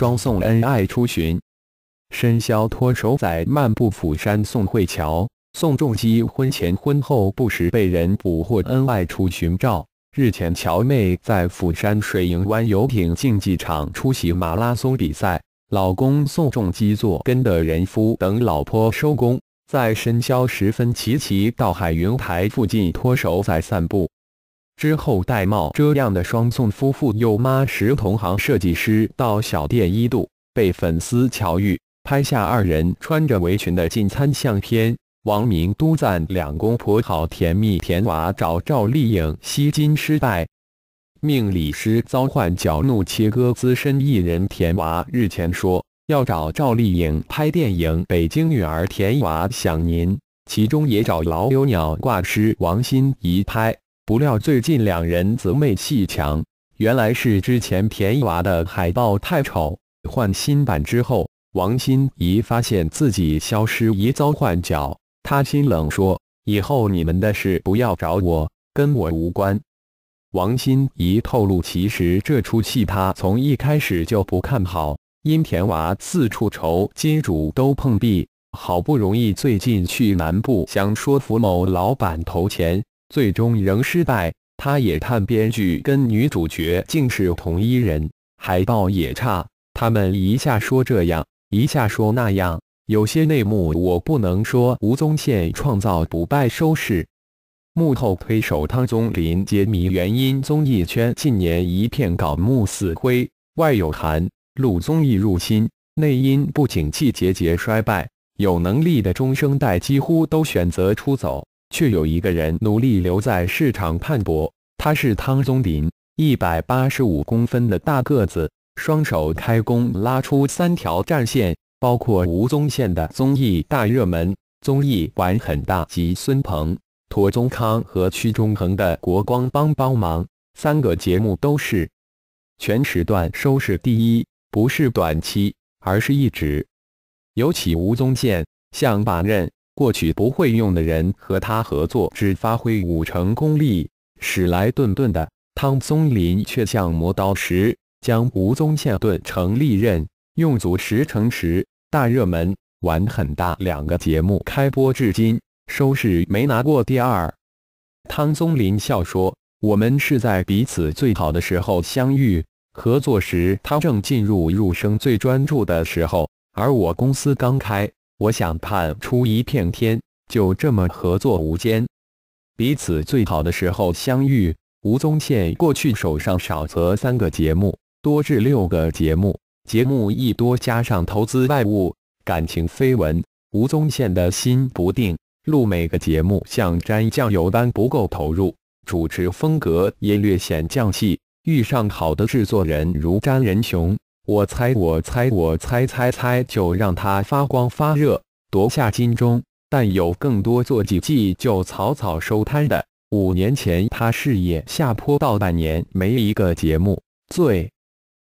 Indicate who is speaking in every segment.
Speaker 1: 双宋恩爱出巡，申萧脱手仔漫步釜山宋慧乔。宋仲基婚前婚后不时被人捕获恩爱出巡照。日前乔妹在釜山水营湾游艇竞技场出席马拉松比赛，老公宋仲基做跟的人夫等老婆收工，在深宵十分齐齐到海云台附近脱手仔散步。之后戴帽遮样的双宋夫妇又妈十同行设计师到小店，一度被粉丝巧遇，拍下二人穿着围裙的进餐相片。王明都赞两公婆好甜蜜。甜娃找赵丽颖吸金失败，命理师遭唤恼怒切割资深艺人甜娃。日前说要找赵丽颖拍电影，北京女儿甜娃想您，其中也找老友鸟挂失王心怡拍。不料最近两人则妹戏强，原来是之前便宜娃的海报太丑，换新版之后，王心怡发现自己消失一遭换角，他心冷说：“以后你们的事不要找我，跟我无关。”王心怡透露，其实这出戏他从一开始就不看好，因甜娃四处筹金主都碰壁，好不容易最近去南部想说服某老板投钱。最终仍失败，他也叹编剧跟女主角竟是同一人，海报也差。他们一下说这样，一下说那样，有些内幕我不能说。吴宗宪创造不败收视，幕后推手汤宗麟揭秘原因：综艺圈近年一片搞木死灰，外有寒露综艺入侵，内因不景气节节衰败，有能力的中生代几乎都选择出走。却有一个人努力留在市场叛搏，他是汤宗林，一百八十五公分的大个子，双手开弓拉出三条战线，包括吴宗宪的综艺大热门《综艺玩很大》及孙鹏、庹宗康和屈中恒的《国光帮帮忙》，三个节目都是全时段收视第一，不是短期，而是一直。尤其吴宗宪像把刃。过去不会用的人和他合作，只发挥五成功力，史莱顿顿的；汤松林却像磨刀石，将吴宗宪顿成利刃，用足十成十。大热门玩很大，两个节目开播至今，收视没拿过第二。汤松林笑说：“我们是在彼此最好的时候相遇，合作时他正进入入生最专注的时候，而我公司刚开。”我想探出一片天，就这么合作无间，彼此最好的时候相遇。吴宗宪过去手上少则三个节目，多至六个节目，节目一多加上投资外物，感情绯闻，吴宗宪的心不定。录每个节目像沾酱油般不够投入，主持风格也略显降气。遇上好的制作人如詹仁雄。我猜，我猜，我猜猜猜，就让他发光发热，夺下金钟。但有更多坐几机就草草收摊的。五年前，他事业下坡到半年没一个节目，最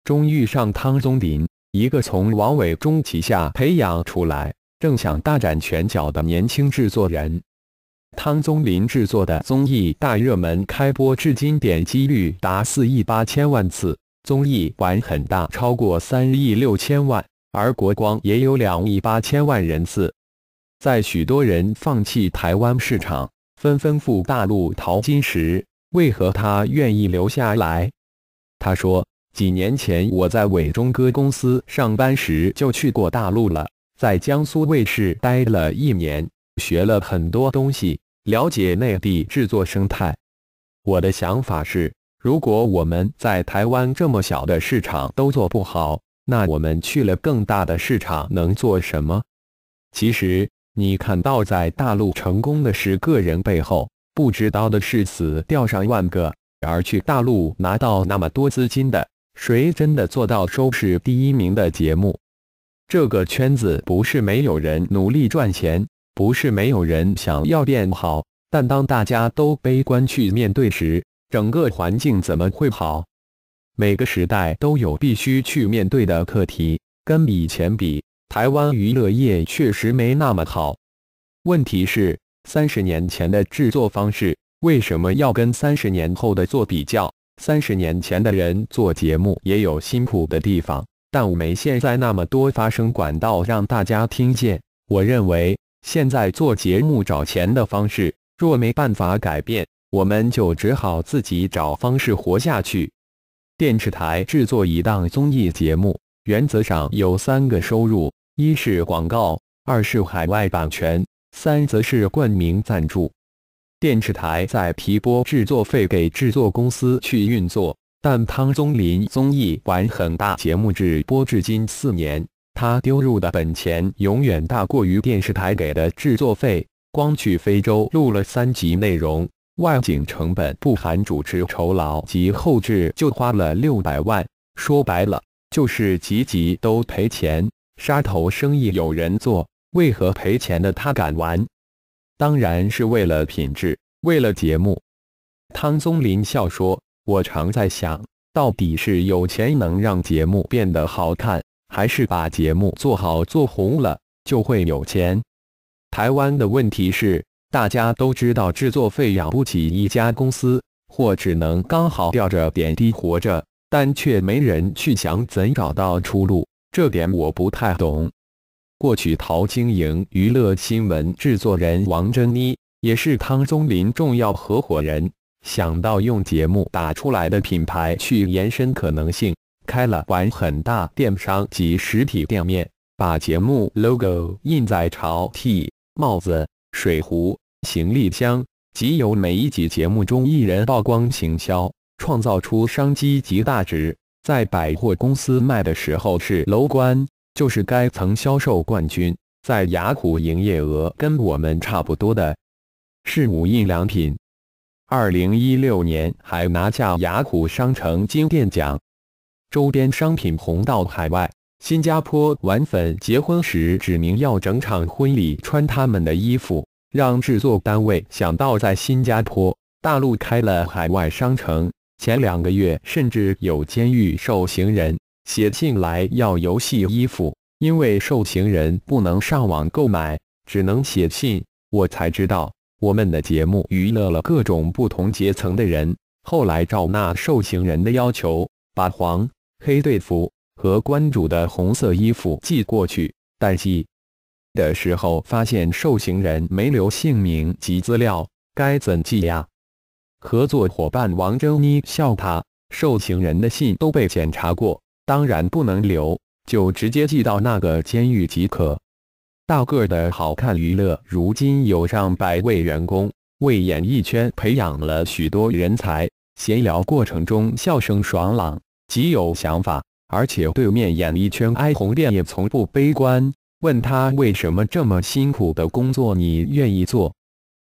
Speaker 1: 终遇上汤宗林，一个从王伟忠旗下培养出来，正想大展拳脚的年轻制作人。汤宗林制作的综艺大热门开播至今，点击率达四亿八千万次。综艺玩很大，超过三亿六千万，而国光也有两亿八千万人次。在许多人放弃台湾市场，纷纷赴大陆淘金时，为何他愿意留下来？他说：“几年前我在伟中哥公司上班时，就去过大陆了，在江苏卫视待了一年，学了很多东西，了解内地制作生态。我的想法是。”如果我们在台湾这么小的市场都做不好，那我们去了更大的市场能做什么？其实你看到在大陆成功的是个人背后不知道的是死掉上万个，而去大陆拿到那么多资金的，谁真的做到收视第一名的节目？这个圈子不是没有人努力赚钱，不是没有人想要变好，但当大家都悲观去面对时。整个环境怎么会好？每个时代都有必须去面对的课题。跟以前比，台湾娱乐业确实没那么好。问题是，三十年前的制作方式为什么要跟三十年后的做比较？三十年前的人做节目也有辛苦的地方，但没现在那么多发声管道让大家听见。我认为，现在做节目找钱的方式若没办法改变。我们就只好自己找方式活下去。电视台制作一档综艺节目，原则上有三个收入：一是广告，二是海外版权，三则是冠名赞助。电视台在提拨制作费给制作公司去运作，但汤宗林综艺玩很大，节目制播至今四年，他丢入的本钱永远大过于电视台给的制作费。光去非洲录了三集内容。外景成本不含主持酬劳及后置，就花了六百万。说白了，就是集集都赔钱。杀头生意有人做，为何赔钱的他敢玩？当然是为了品质，为了节目。汤宗林笑说：“我常在想，到底是有钱能让节目变得好看，还是把节目做好做红了就会有钱？”台湾的问题是。大家都知道，制作费养不起一家公司，或只能刚好吊着点滴活着，但却没人去想怎找到出路。这点我不太懂。过去淘晶营娱乐新闻制作人王珍妮，也是汤宗林重要合伙人，想到用节目打出来的品牌去延伸可能性，开了玩很大电商及实体店面，把节目 logo 印在潮 T 帽子。水壶、行李箱，即由每一集节目中一人曝光行销，创造出商机及大值。在百货公司卖的时候是楼冠，就是该层销售冠军。在雅虎营业额跟我们差不多的，是无印良品。二零一六年还拿下雅虎商城金店奖，周边商品红到海外。新加坡玩粉结婚时指明要整场婚礼穿他们的衣服，让制作单位想到在新加坡大陆开了海外商城。前两个月甚至有监狱受刑人写信来要游戏衣服，因为受刑人不能上网购买，只能写信。我才知道我们的节目娱乐了各种不同阶层的人。后来照那受刑人的要求，把黄黑队服。和关主的红色衣服寄过去，但寄的时候发现受刑人没留姓名及资料，该怎寄呀？合作伙伴王珍妮笑他，受刑人的信都被检查过，当然不能留，就直接寄到那个监狱即可。大个的好看娱乐如今有上百位员工，为演艺圈培养了许多人才。闲聊过程中，笑声爽朗，极有想法。而且对面演艺圈哀鸿遍野，从不悲观。问他为什么这么辛苦的工作你愿意做？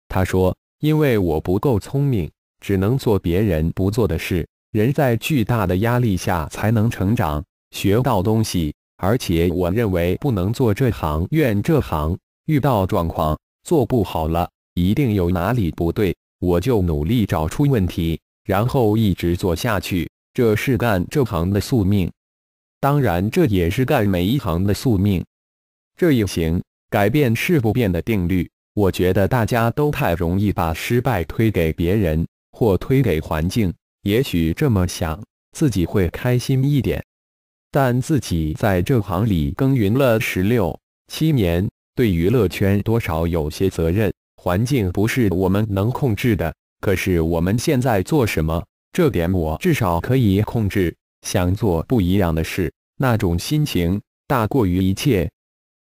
Speaker 1: 他说：“因为我不够聪明，只能做别人不做的事。人在巨大的压力下才能成长，学到东西。而且我认为不能做这行怨这行，遇到状况做不好了，一定有哪里不对，我就努力找出问题，然后一直做下去。这是干这行的宿命。”当然，这也是干每一行的宿命。这一行，改变是不变的定律。我觉得大家都太容易把失败推给别人或推给环境。也许这么想，自己会开心一点。但自己在这行里耕耘了十六七年，对娱乐圈多少有些责任。环境不是我们能控制的。可是我们现在做什么，这点我至少可以控制。想做不一样的事，那种心情大过于一切。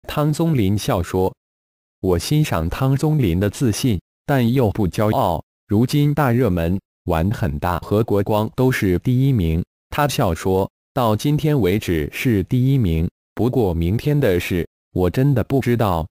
Speaker 1: 汤宗林笑说：“我欣赏汤宗林的自信，但又不骄傲。如今大热门玩很大，何国光都是第一名。”他笑说：“到今天为止是第一名，不过明天的事我真的不知道。”